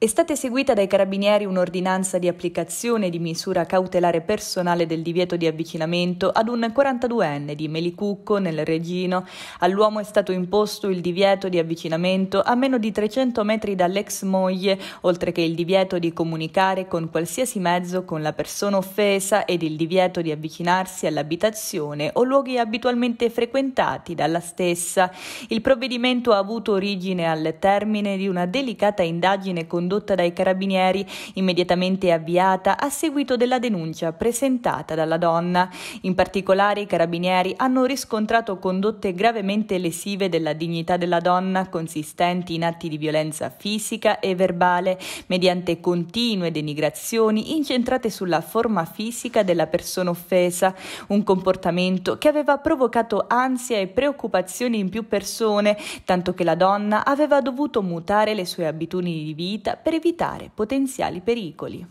È stata eseguita dai carabinieri un'ordinanza di applicazione di misura cautelare personale del divieto di avvicinamento ad un 42enne di Melicucco nel Regino. All'uomo è stato imposto il divieto di avvicinamento a meno di 300 metri dall'ex moglie, oltre che il divieto di comunicare con qualsiasi mezzo con la persona offesa ed il divieto di avvicinarsi all'abitazione o luoghi abitualmente frequentati dalla stessa. Il provvedimento ha avuto origine al termine di una delicata indagine condotta condotta dai carabinieri immediatamente avviata a seguito della denuncia presentata dalla donna. In particolare i carabinieri hanno riscontrato condotte gravemente lesive della dignità della donna consistenti in atti di violenza fisica e verbale mediante continue denigrazioni incentrate sulla forma fisica della persona offesa, un comportamento che aveva provocato ansia e preoccupazioni in più persone, tanto che la donna aveva dovuto mutare le sue abitudini di vita per evitare potenziali pericoli.